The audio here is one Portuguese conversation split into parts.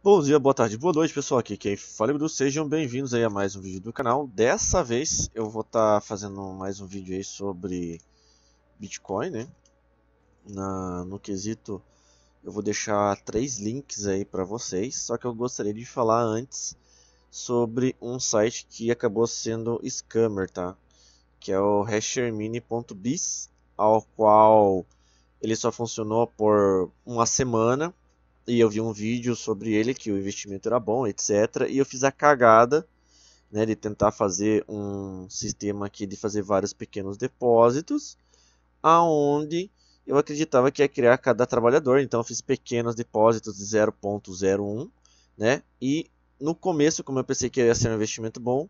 Bom dia, boa tarde, boa noite pessoal, aqui quem fala é Bruno, sejam bem-vindos aí a mais um vídeo do canal. Dessa vez eu vou estar tá fazendo mais um vídeo aí sobre Bitcoin, né? Na, no quesito eu vou deixar três links aí para vocês, só que eu gostaria de falar antes sobre um site que acabou sendo scammer, tá? Que é o hashermini.biz, ao qual ele só funcionou por uma semana e eu vi um vídeo sobre ele que o investimento era bom, etc. E eu fiz a cagada né, de tentar fazer um sistema aqui de fazer vários pequenos depósitos, aonde eu acreditava que ia criar cada trabalhador, então eu fiz pequenos depósitos de 0.01, né? E no começo, como eu pensei que ia ser um investimento bom,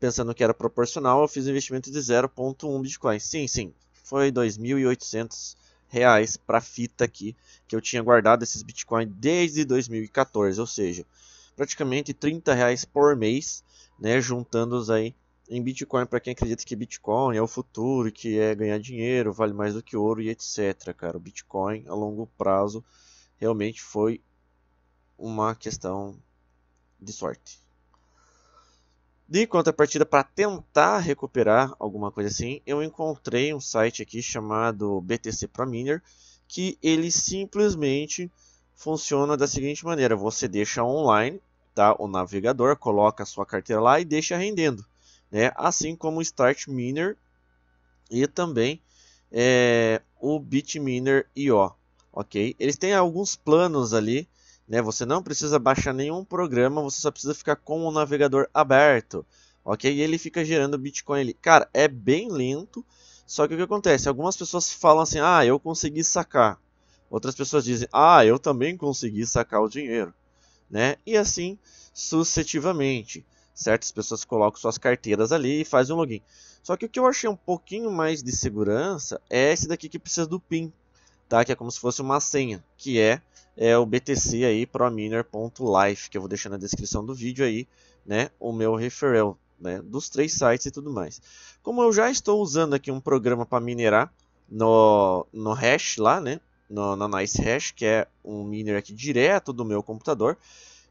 pensando que era proporcional, eu fiz um investimento de 0.1 Bitcoin. Sim, sim, foi 2.800 reais para fita aqui, que eu tinha guardado esses bitcoins desde 2014, ou seja, praticamente 30 reais por mês, né, juntando-os aí em Bitcoin para quem acredita que Bitcoin é o futuro, que é ganhar dinheiro, vale mais do que ouro e etc, cara. O Bitcoin a longo prazo realmente foi uma questão de sorte. De contrapartida, para tentar recuperar alguma coisa assim, eu encontrei um site aqui chamado BTC Prominer, que ele simplesmente funciona da seguinte maneira: você deixa online, tá, o navegador, coloca a sua carteira lá e deixa rendendo, né? Assim como o Start Miner e também é, o Bitminer IO, ok? Eles têm alguns planos ali né? Você não precisa baixar nenhum programa, você só precisa ficar com o navegador aberto, ok? E ele fica gerando Bitcoin ali. Cara, é bem lento, só que o que acontece? Algumas pessoas falam assim, ah, eu consegui sacar. Outras pessoas dizem, ah, eu também consegui sacar o dinheiro, né? E assim sucessivamente. Certas pessoas colocam suas carteiras ali e fazem um login. Só que o que eu achei um pouquinho mais de segurança é esse daqui que precisa do PIN, tá? Que é como se fosse uma senha, que é é o BTC aí prominer.life, que eu vou deixar na descrição do vídeo aí, né, o meu referral, né, dos três sites e tudo mais. Como eu já estou usando aqui um programa para minerar no, no hash lá, né, no, na Nice Hash, que é um miner aqui direto do meu computador,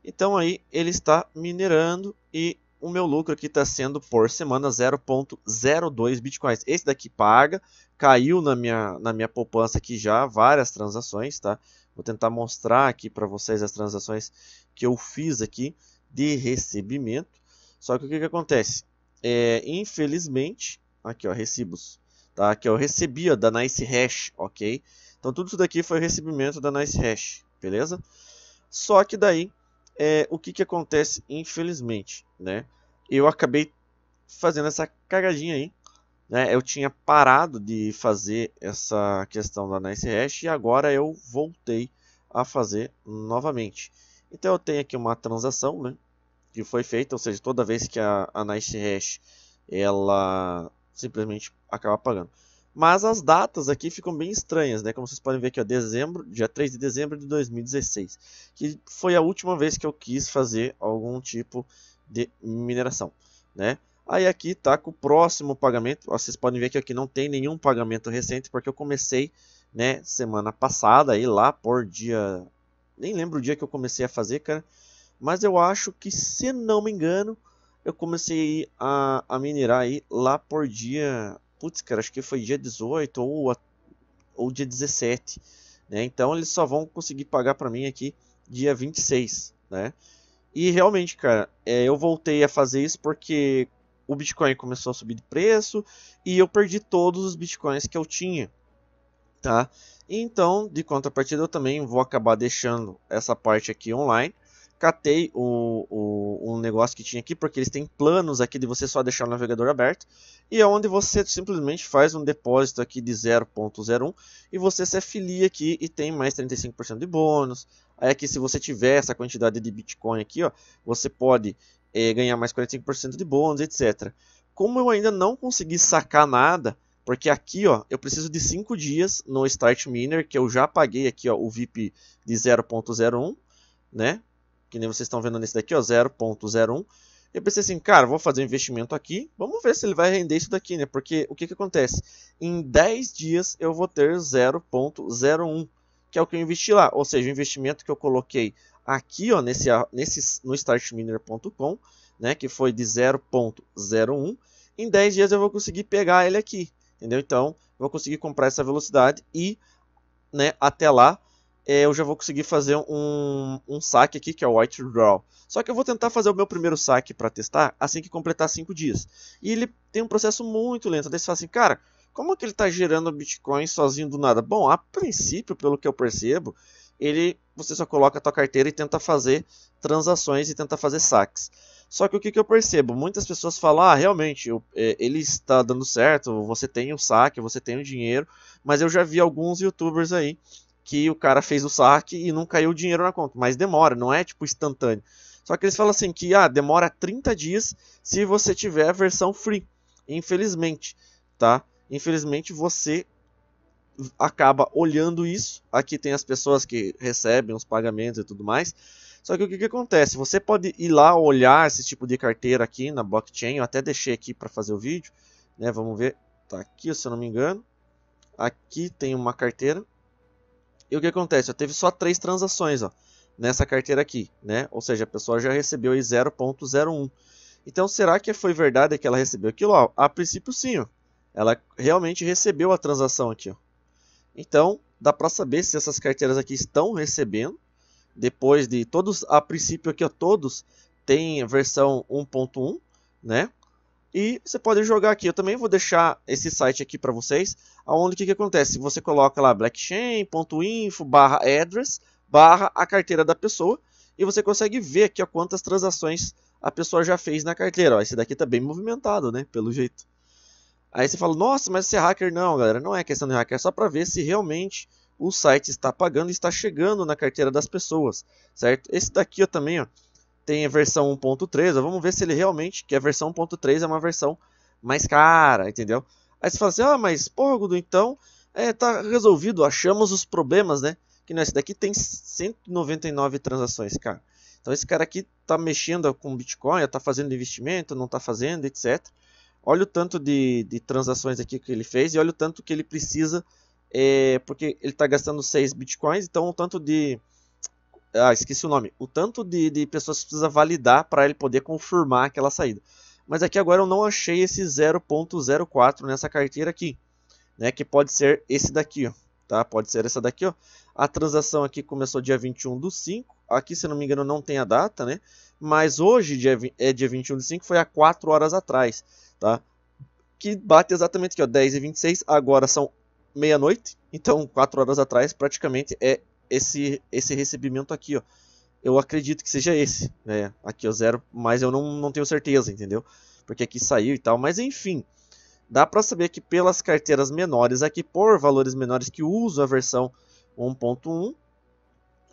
então aí ele está minerando e o meu lucro aqui está sendo por semana 0.02 bitcoins. Esse daqui paga, caiu na minha, na minha poupança aqui já várias transações, tá? Vou tentar mostrar aqui para vocês as transações que eu fiz aqui de recebimento. Só que o que, que acontece? É, infelizmente, aqui ó, recibos, tá? Que eu recebi ó, da Nice Hash, ok? Então tudo isso daqui foi recebimento da Nice Hash, beleza? Só que daí, é, o que que acontece, infelizmente, né? Eu acabei fazendo essa cagadinha aí, né, eu tinha parado de fazer essa questão da Nice Hash e agora eu voltei a fazer novamente. Então eu tenho aqui uma transação né, que foi feita, ou seja, toda vez que a, a Nice Hash ela simplesmente acaba pagando. Mas as datas aqui ficam bem estranhas, né? Como vocês podem ver aqui, ó, dezembro, dia 3 de dezembro de 2016, que foi a última vez que eu quis fazer algum tipo de mineração, né? Aí aqui tá com o próximo pagamento. Vocês podem ver que aqui não tem nenhum pagamento recente, porque eu comecei né, semana passada, aí lá por dia... Nem lembro o dia que eu comecei a fazer, cara. Mas eu acho que, se não me engano, eu comecei a, a minerar aí lá por dia... Putz, cara, acho que foi dia 18 ou, ou dia 17, né? Então eles só vão conseguir pagar para mim aqui dia 26, né? E realmente, cara, é, eu voltei a fazer isso porque o Bitcoin começou a subir de preço e eu perdi todos os Bitcoins que eu tinha, tá? Então, de contrapartida, eu também vou acabar deixando essa parte aqui online. Catei o, o, um negócio que tinha aqui, porque eles têm planos aqui de você só deixar o navegador aberto. E é onde você simplesmente faz um depósito aqui de 0.01 e você se afilia aqui e tem mais 35% de bônus. Aí aqui se você tiver essa quantidade de Bitcoin aqui, ó, você pode é, ganhar mais 45% de bônus, etc. Como eu ainda não consegui sacar nada, porque aqui ó, eu preciso de 5 dias no Start Miner, que eu já paguei aqui ó, o VIP de 0.01, né? Que nem vocês estão vendo nesse daqui, ó, 0.01. Eu pensei assim, cara, vou fazer um investimento aqui, vamos ver se ele vai render isso daqui, né? Porque o que, que acontece? Em 10 dias eu vou ter 0.01, que é o que eu investi lá. Ou seja, o investimento que eu coloquei aqui ó, nesse, nesse, no startminer.com, né, que foi de 0.01, em 10 dias eu vou conseguir pegar ele aqui, entendeu? Então, vou conseguir comprar essa velocidade e né, até lá é, eu já vou conseguir fazer um, um saque aqui, que é o White Draw. Só que eu vou tentar fazer o meu primeiro saque para testar assim que completar 5 dias. E ele tem um processo muito lento. Daí você fala assim, cara, como que ele está gerando Bitcoin sozinho do nada? Bom, a princípio, pelo que eu percebo, ele você só coloca a tua carteira e tenta fazer transações e tenta fazer saques. Só que o que, que eu percebo? Muitas pessoas falam, ah, realmente, eu, eh, ele está dando certo, você tem o saque, você tem o dinheiro, mas eu já vi alguns youtubers aí que o cara fez o saque e não caiu o dinheiro na conta, mas demora, não é tipo instantâneo. Só que eles falam assim que ah, demora 30 dias se você tiver a versão free. Infelizmente, tá? Infelizmente você acaba olhando isso. Aqui tem as pessoas que recebem os pagamentos e tudo mais. Só que o que, que, acontece? Você pode ir lá olhar esse tipo de carteira aqui na blockchain. Eu até deixei aqui para fazer o vídeo. Né? Vamos ver. Tá aqui, se eu não me engano. Aqui tem uma carteira. E o que acontece? Eu teve só três transações ó, nessa carteira aqui. Né? Ou seja, a pessoa já recebeu 0.01. Então, será que foi verdade que ela recebeu aquilo? Ó, a princípio, sim. Ó. Ela realmente recebeu a transação aqui. Ó. Então, dá para saber se essas carteiras aqui estão recebendo. Depois de todos, a princípio aqui, ó, todos têm a versão 1.1, né? E você pode jogar aqui. Eu também vou deixar esse site aqui para vocês, aonde que, que acontece? Você coloca lá blockchain.info barra address barra a carteira da pessoa e você consegue ver aqui ó, quantas transações a pessoa já fez na carteira. Ó, esse daqui está bem movimentado, né? Pelo jeito. Aí você fala, nossa, mas esse é hacker não, galera, não é questão de hacker, é só para ver se realmente o site está pagando e está chegando na carteira das pessoas, certo? Esse daqui ó, também ó, tem a versão 1.3, vamos ver se ele realmente, que a versão 1.3 é uma versão mais cara, entendeu? Aí você fala assim, ah, mas porra, Gudu, então é, tá resolvido, achamos os problemas, né? Que nesse daqui tem 199 transações, cara. Então esse cara aqui tá mexendo com Bitcoin, tá fazendo investimento, não tá fazendo, etc. Olha o tanto de, de transações aqui que ele fez e olha o tanto que ele precisa, é, porque ele está gastando 6 bitcoins, então o tanto de. Ah, esqueci o nome. O tanto de, de pessoas que precisa validar para ele poder confirmar aquela saída. Mas aqui agora eu não achei esse 0.04 nessa carteira aqui, né? Que pode ser esse daqui, ó, tá? Pode ser essa daqui, ó. A transação aqui começou dia 21 do 5. Aqui, se não me engano, não tem a data, né? Mas hoje, dia, é dia 21 do 5, foi há 4 horas atrás tá? Que bate exatamente aqui, ó, 10 e 26, agora são meia-noite, então 4 horas atrás praticamente é esse, esse recebimento aqui, ó. Eu acredito que seja esse, né? Aqui, ó, zero, mas eu não, não tenho certeza, entendeu? Porque aqui saiu e tal, mas enfim. Dá para saber que pelas carteiras menores aqui, por valores menores que usam a versão 1.1,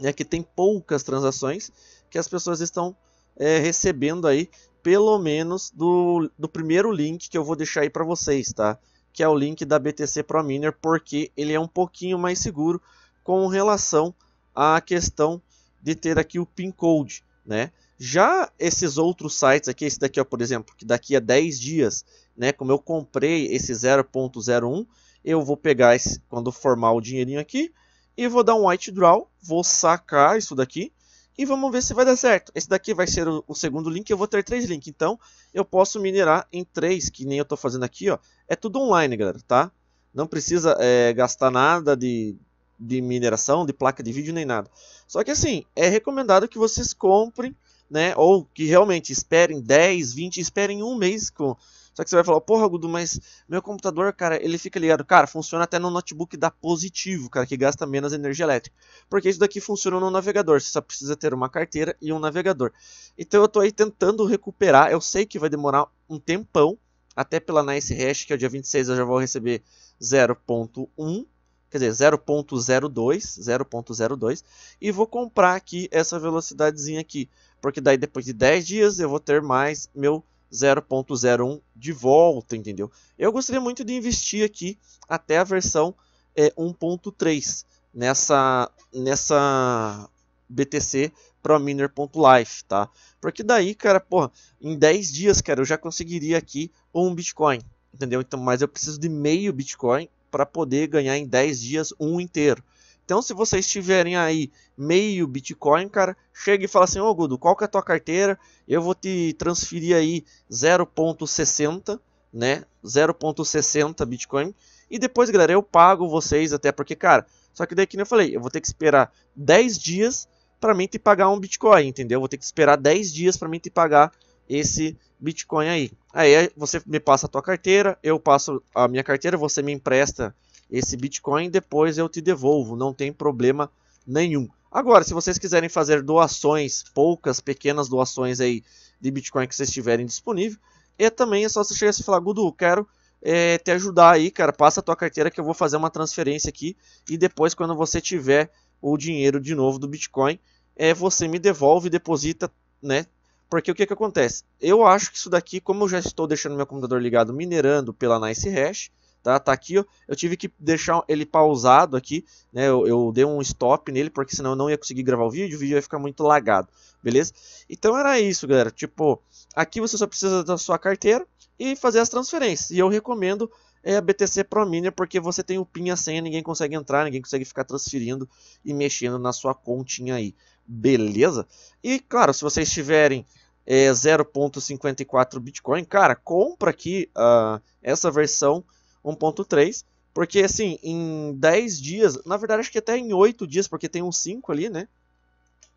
né, que tem poucas transações que as pessoas estão é, recebendo aí pelo menos do, do primeiro link que eu vou deixar aí para vocês, tá? Que é o link da BTC Prominer, porque ele é um pouquinho mais seguro com relação à questão de ter aqui o PIN Code, né? Já esses outros sites aqui, esse daqui, ó, por exemplo, que daqui a 10 dias, né, como eu comprei esse 0.01, eu vou pegar esse, quando formar o dinheirinho aqui e vou dar um white draw, vou sacar isso daqui, e vamos ver se vai dar certo. Esse daqui vai ser o, o segundo link, eu vou ter três links, então eu posso minerar em três, que nem eu estou fazendo aqui, ó. É tudo online, galera, tá? Não precisa é, gastar nada de, de mineração, de placa de vídeo, nem nada. Só que assim, é recomendado que vocês comprem, né, ou que realmente esperem 10, 20, esperem um mês com só que você vai falar, porra, Gudu, mas meu computador, cara, ele fica ligado. Cara, funciona até no notebook da positivo, cara, que gasta menos energia elétrica. Porque isso daqui funciona no navegador. Você só precisa ter uma carteira e um navegador. Então eu tô aí tentando recuperar. Eu sei que vai demorar um tempão. Até pela Nice Hash, que é o dia 26, eu já vou receber 0.1 quer dizer, 0.02, 0.02, e vou comprar aqui essa velocidadezinha aqui, porque daí depois de 10 dias eu vou ter mais meu 0.01 de volta, entendeu? Eu gostaria muito de investir aqui até a versão é, 1.3 nessa nessa BTC prominer.life, tá? Porque daí, cara, porra, em 10 dias, cara, eu já conseguiria aqui um Bitcoin, entendeu? Então, mas eu preciso de meio Bitcoin para poder ganhar em 10 dias um inteiro. Então, se vocês tiverem aí meio Bitcoin, cara, chega e fala assim: Ô oh, Gudo, qual que é a tua carteira? Eu vou te transferir aí 0,60, né? 0,60 Bitcoin. E depois, galera, eu pago vocês até porque, cara, só que daí que eu falei, eu vou ter que esperar 10 dias para mim te pagar um Bitcoin, entendeu? Eu vou ter que esperar 10 dias para mim te pagar esse Bitcoin aí. Aí você me passa a tua carteira, eu passo a minha carteira, você me empresta esse Bitcoin, depois eu te devolvo, não tem problema nenhum. Agora, se vocês quiserem fazer doações, poucas, pequenas doações aí de Bitcoin que vocês tiverem disponível, e é também é só você chegar e falar, Gudu, quero é, te ajudar aí, cara, passa a tua carteira que eu vou fazer uma transferência aqui e depois quando você tiver o dinheiro de novo do Bitcoin, é, você me devolve deposita, né? Porque o que que acontece? Eu acho que isso daqui, como eu já estou deixando meu computador ligado minerando pela NiceHash, tá? Tá aqui, ó. Eu tive que deixar ele pausado aqui, né? Eu, eu, dei um stop nele, porque senão eu não ia conseguir gravar o vídeo, o vídeo ia ficar muito lagado, beleza? Então era isso, galera. Tipo, aqui você só precisa da sua carteira e fazer as transferências. E eu recomendo é a BTC Prominer, porque você tem o PIN a senha, ninguém consegue entrar, ninguém consegue ficar transferindo e mexendo na sua continha aí, beleza? E claro, se vocês tiverem é, 0.54 Bitcoin, cara, compra aqui uh, essa versão 1.3. Porque, assim, em 10 dias, na verdade, acho que até em 8 dias, porque tem um 5 ali, né?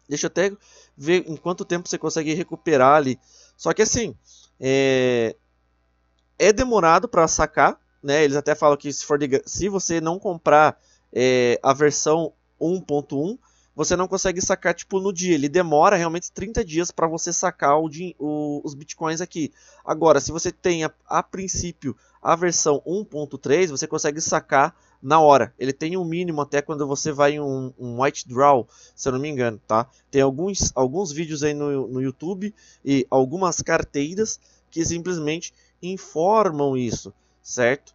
Deixa eu até ver em quanto tempo você consegue recuperar ali. Só que, assim, é, é demorado para sacar, né? Eles até falam que se, for de... se você não comprar é, a versão 1.1, você não consegue sacar tipo no dia. Ele demora realmente 30 dias para você sacar o, o, os bitcoins aqui. Agora, se você tem a, a princípio a versão 1.3, você consegue sacar na hora. Ele tem um mínimo até quando você vai em um, um white draw, se eu não me engano, tá? Tem alguns, alguns vídeos aí no, no YouTube e algumas carteiras que simplesmente informam isso, certo?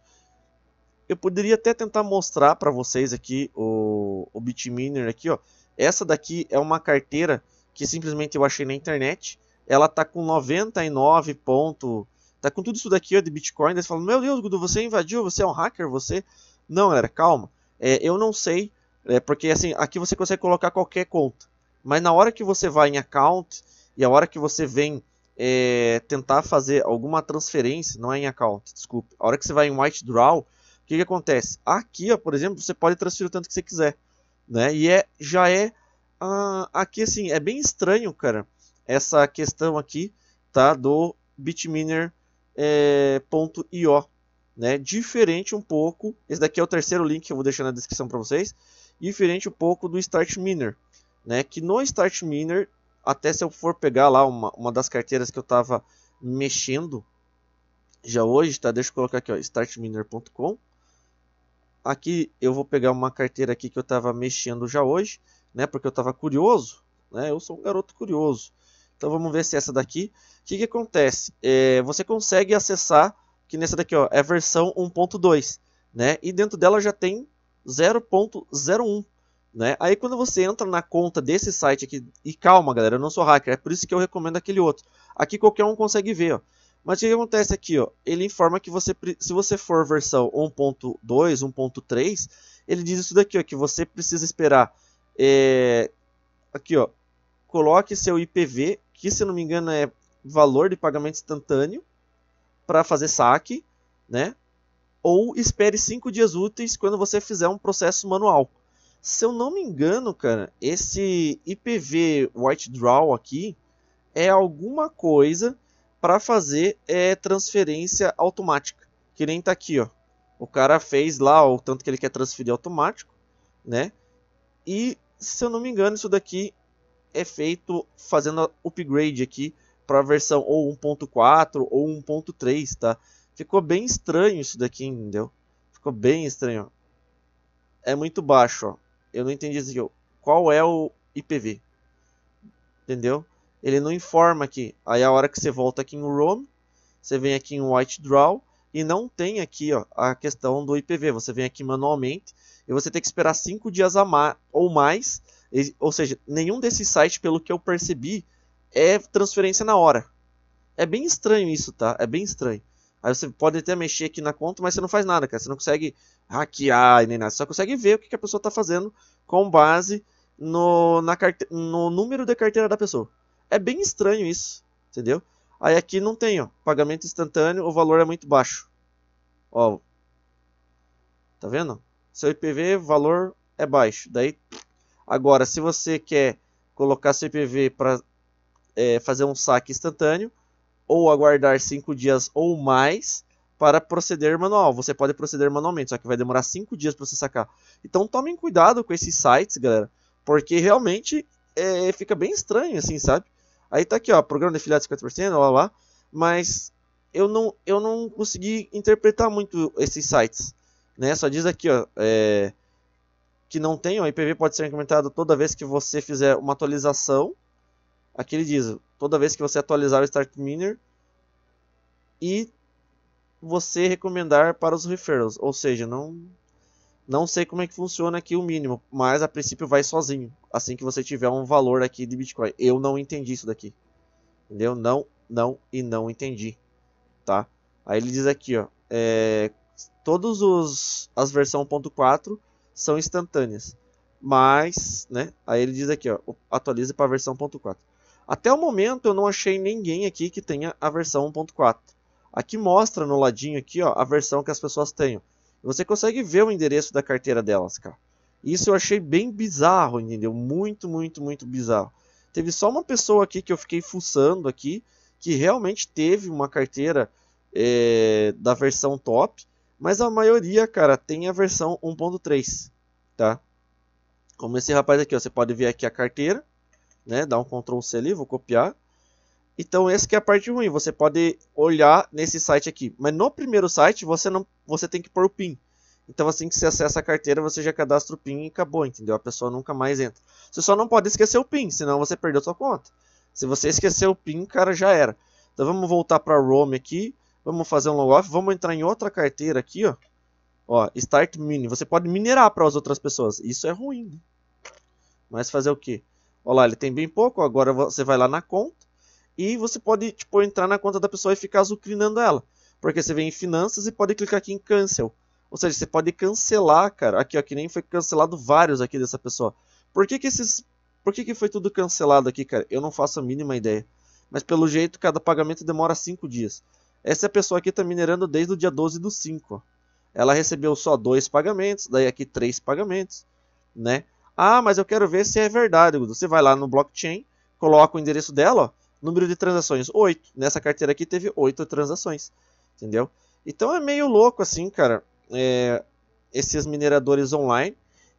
Eu poderia até tentar mostrar para vocês aqui o, o Bitminer aqui, ó. Essa daqui é uma carteira que simplesmente eu achei na internet. Ela tá com 99 ponto, tá com tudo isso daqui ó, de Bitcoin. Eles falam, meu Deus, Gudu, você invadiu, você é um hacker, você... Não, galera, calma. É, eu não sei, é, porque assim, aqui você consegue colocar qualquer conta. Mas na hora que você vai em account e a hora que você vem é, tentar fazer alguma transferência, não é em account, desculpe. A hora que você vai em white draw, o que, que acontece? Aqui, ó, por exemplo, você pode transferir o tanto que você quiser né? E é, já é uh, aqui assim, é bem estranho, cara, essa questão aqui, tá? Do Bitminer.io, é, né? Diferente um pouco, esse daqui é o terceiro link que eu vou deixar na descrição para vocês, diferente um pouco do startminer né? Que no startminer até se eu for pegar lá uma, uma das carteiras que eu tava mexendo já hoje, tá? Deixa eu colocar aqui, ó, startminer.com Aqui eu vou pegar uma carteira aqui que eu estava mexendo já hoje, né? Porque eu estava curioso, né? Eu sou um garoto curioso. Então vamos ver se essa daqui. O que, que acontece? É, você consegue acessar que nessa daqui ó, é a versão 1.2, né? E dentro dela já tem 0.01. Né? Aí quando você entra na conta desse site aqui, e calma galera, eu não sou hacker, é por isso que eu recomendo aquele outro. Aqui qualquer um consegue ver, ó. Mas o que acontece aqui, ó? Ele informa que você, se você for versão 1.2, 1.3, ele diz isso daqui, ó, que você precisa esperar. É, aqui, ó, coloque seu IPV, que se não me engano é valor de pagamento instantâneo, para fazer saque, né? Ou espere 5 dias úteis quando você fizer um processo manual. Se eu não me engano, cara, esse IPV White Draw aqui é alguma coisa para fazer é, transferência automática. Que nem tá aqui, ó. O cara fez lá ó, o tanto que ele quer transferir automático, né? E se eu não me engano, isso daqui é feito fazendo upgrade aqui para a versão ou 1.4 ou 1.3, tá? Ficou bem estranho isso daqui, entendeu? Ficou bem estranho. Ó. É muito baixo, ó. Eu não entendi isso ó. Qual é o IPv? Entendeu? ele não informa aqui. Aí a hora que você volta aqui em Roam, você vem aqui em White Draw e não tem aqui ó, a questão do IPv. Você vem aqui manualmente e você tem que esperar 5 dias a ma ou mais. E, ou seja, nenhum desses sites, pelo que eu percebi, é transferência na hora. É bem estranho isso, tá? É bem estranho. Aí você pode até mexer aqui na conta, mas você não faz nada, cara. Você não consegue hackear nem nada. Você só consegue ver o que a pessoa está fazendo com base no, na no número de carteira da pessoa. É bem estranho isso, entendeu? Aí aqui não tem, ó, pagamento instantâneo, o valor é muito baixo. Ó, tá vendo? Seu IPV, valor é baixo. Daí, agora, se você quer colocar seu IPV para é, fazer um saque instantâneo, ou aguardar 5 dias ou mais para proceder manual. Você pode proceder manualmente, só que vai demorar 5 dias para você sacar. Então tomem cuidado com esses sites, galera, porque realmente é, fica bem estranho, assim, sabe? Aí tá aqui, ó, programa de afiliado 50%, lá lá, mas eu não, eu não consegui interpretar muito esses sites, né? Só diz aqui, ó, é, que não tem, o IPv pode ser incrementado toda vez que você fizer uma atualização. Aqui ele diz, toda vez que você atualizar o Start Miner e você recomendar para os referrals, ou seja, não não sei como é que funciona aqui o mínimo, mas a princípio vai sozinho, assim que você tiver um valor aqui de Bitcoin. Eu não entendi isso daqui. Entendeu? Não, não e não entendi. Tá? Aí ele diz aqui, ó, é, todos os as versão 1.4 são instantâneas, mas, né? Aí ele diz aqui, ó, atualize para a versão 1.4. Até o momento eu não achei ninguém aqui que tenha a versão 1.4. Aqui mostra no ladinho aqui, ó, a versão que as pessoas têm. Você consegue ver o endereço da carteira delas, cara. Isso eu achei bem bizarro, entendeu? Muito, muito, muito bizarro. Teve só uma pessoa aqui que eu fiquei fuçando aqui, que realmente teve uma carteira é, da versão top, mas a maioria, cara, tem a versão 1.3, tá? Como esse rapaz aqui, ó, você pode ver aqui a carteira, né? Dá um Ctrl C ali, vou copiar. Então essa é a parte ruim, você pode olhar nesse site aqui, mas no primeiro site você não você tem que pôr o PIN. Então assim que você acessa a carteira, você já cadastra o PIN e acabou, entendeu? A pessoa nunca mais entra. Você só não pode esquecer o PIN, senão você perdeu sua conta. Se você esquecer o PIN, cara, já era. Então vamos voltar para Rome aqui, vamos fazer um logoff, vamos entrar em outra carteira aqui, ó. Ó, Start Mini, você pode minerar para as outras pessoas. Isso é ruim, né? Mas fazer o quê? Olha lá, ele tem bem pouco, agora você vai lá na conta e você pode tipo, entrar na conta da pessoa e ficar azucrinando ela. Porque você vem em finanças e pode clicar aqui em cancel. Ou seja, você pode cancelar, cara. Aqui, ó, que nem foi cancelado vários aqui dessa pessoa. Por que que esses... Por que que foi tudo cancelado aqui, cara? Eu não faço a mínima ideia. Mas pelo jeito, cada pagamento demora 5 dias. Essa pessoa aqui tá minerando desde o dia 12 do 5, ó. Ela recebeu só dois pagamentos, daí aqui três pagamentos, né? Ah, mas eu quero ver se é verdade, Você vai lá no blockchain, coloca o endereço dela, ó. Número de transações, 8. Nessa carteira aqui teve 8 transações, entendeu? Então é meio louco assim, cara, é, esses mineradores online.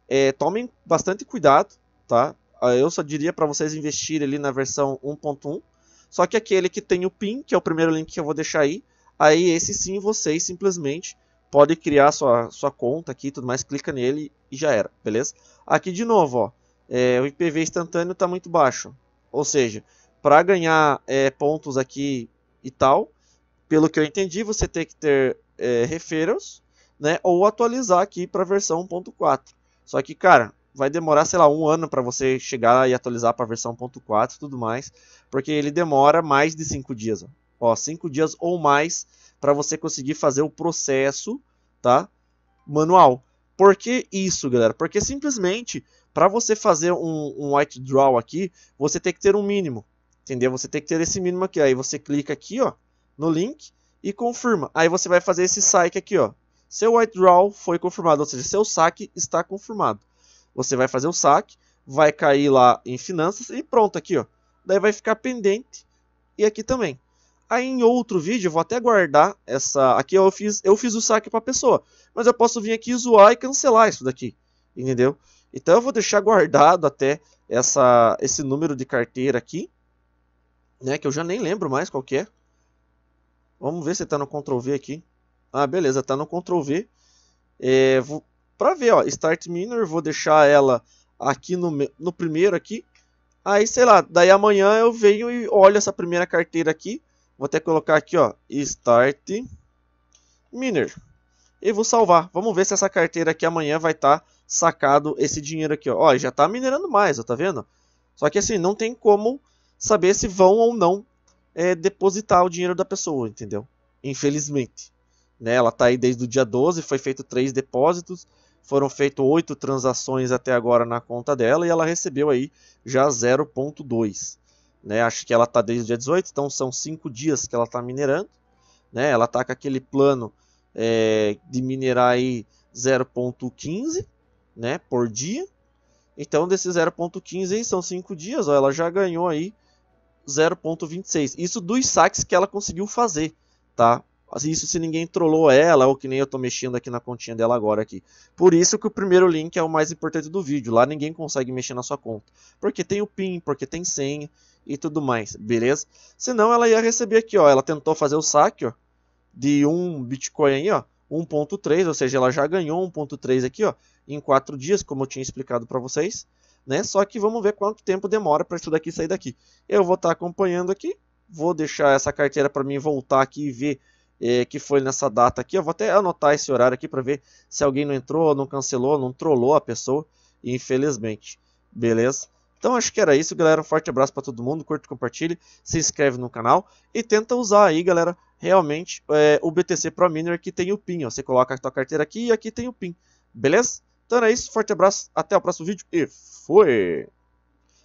É, tomem bastante cuidado, tá? Ah, eu só diria para vocês investirem ali na versão 1.1. Só que aquele que tem o PIN, que é o primeiro link que eu vou deixar aí, aí esse sim vocês simplesmente podem criar sua, sua conta aqui e tudo mais, clica nele e já era, beleza? Aqui de novo, ó, é, o IPv instantâneo está muito baixo. Ou seja, para ganhar é, pontos aqui e tal, pelo que eu entendi, você tem que ter é, referrals, né? Ou atualizar aqui para a versão 1.4. Só que, cara, vai demorar, sei lá, um ano para você chegar e atualizar para a versão 1.4 e tudo mais, porque ele demora mais de cinco dias. Ó, cinco dias ou mais para você conseguir fazer o processo, tá? Manual. Por que isso, galera? Porque simplesmente para você fazer um, um white draw aqui, você tem que ter um mínimo. Entendeu? Você tem que ter esse mínimo aqui. Aí você clica aqui, ó, no link e confirma. Aí você vai fazer esse saque aqui, ó. Seu withdrawal foi confirmado, ou seja, seu saque está confirmado. Você vai fazer o saque, vai cair lá em finanças e pronto aqui, ó. Daí vai ficar pendente e aqui também. Aí em outro vídeo eu vou até guardar essa, aqui eu fiz, eu fiz o saque para a pessoa, mas eu posso vir aqui zoar e cancelar isso daqui, entendeu? Então eu vou deixar guardado até essa, esse número de carteira aqui, né? Que eu já nem lembro mais qual que é. Vamos ver se tá no Ctrl V aqui. Ah, beleza, tá no Ctrl V. É, vou, pra ver, ó, Start Miner, vou deixar ela aqui no, no primeiro aqui. Aí, sei lá, daí amanhã eu venho e olho essa primeira carteira aqui. Vou até colocar aqui, ó, Start Miner. E vou salvar. Vamos ver se essa carteira aqui amanhã vai estar tá sacado esse dinheiro aqui, ó. ó já tá minerando mais, ó, tá vendo? Só que assim, não tem como saber se vão ou não é, depositar o dinheiro da pessoa, entendeu? Infelizmente. Né? Ela está aí desde o dia 12, foi feito três depósitos, foram feitas oito transações até agora na conta dela e ela recebeu aí já 0.2. Né? Acho que ela está desde o dia 18, então são cinco dias que ela está minerando. Né? Ela está com aquele plano é, de minerar aí 0.15 né, por dia. Então, desse 0.15 são 5 dias, ó, ela já ganhou aí 0.26. Isso dos saques que ela conseguiu fazer, tá? Assim, isso se ninguém trollou ela, ou que nem eu tô mexendo aqui na continha dela agora aqui. Por isso que o primeiro link é o mais importante do vídeo. Lá ninguém consegue mexer na sua conta. Porque tem o PIN, porque tem senha e tudo mais, beleza? Senão ela ia receber aqui, ó. Ela tentou fazer o saque, ó, de um Bitcoin aí, ó. 1.3, ou seja, ela já ganhou 1.3 aqui, ó, em 4 dias, como eu tinha explicado para vocês né? Só que vamos ver quanto tempo demora para isso daqui sair daqui. Eu vou estar tá acompanhando aqui, vou deixar essa carteira para mim voltar aqui e ver é, que foi nessa data aqui. Eu vou até anotar esse horário aqui para ver se alguém não entrou, não cancelou, não trollou a pessoa, infelizmente. Beleza? Então acho que era isso, galera. Um forte abraço para todo mundo. Curte, compartilhe, se inscreve no canal e tenta usar aí, galera, realmente é, o BTC Pro Miner que tem o PIN. Ó. Você coloca a sua carteira aqui e aqui tem o PIN. Beleza? Então era isso, forte abraço, até o próximo vídeo e foi!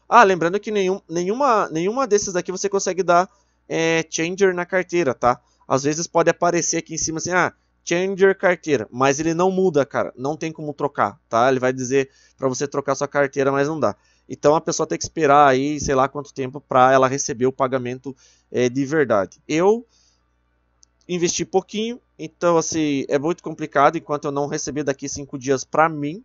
Ah, lembrando que nenhum, nenhuma, nenhuma desses daqui você consegue dar é, changer na carteira, tá? Às vezes pode aparecer aqui em cima assim, ah, changer carteira, mas ele não muda, cara, não tem como trocar, tá? Ele vai dizer para você trocar sua carteira, mas não dá. Então a pessoa tem que esperar aí, sei lá quanto tempo, para ela receber o pagamento é, de verdade. Eu investir pouquinho, então assim, é muito complicado enquanto eu não receber daqui cinco dias para mim,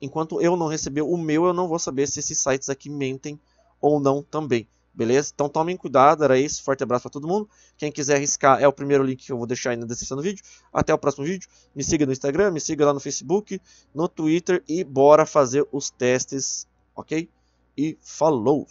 enquanto eu não receber o meu, eu não vou saber se esses sites aqui mentem ou não também. Beleza? Então tomem cuidado, era isso. Forte abraço para todo mundo. Quem quiser arriscar é o primeiro link que eu vou deixar aí na descrição do vídeo. Até o próximo vídeo. Me siga no Instagram, me siga lá no Facebook, no Twitter e bora fazer os testes, ok? E falou!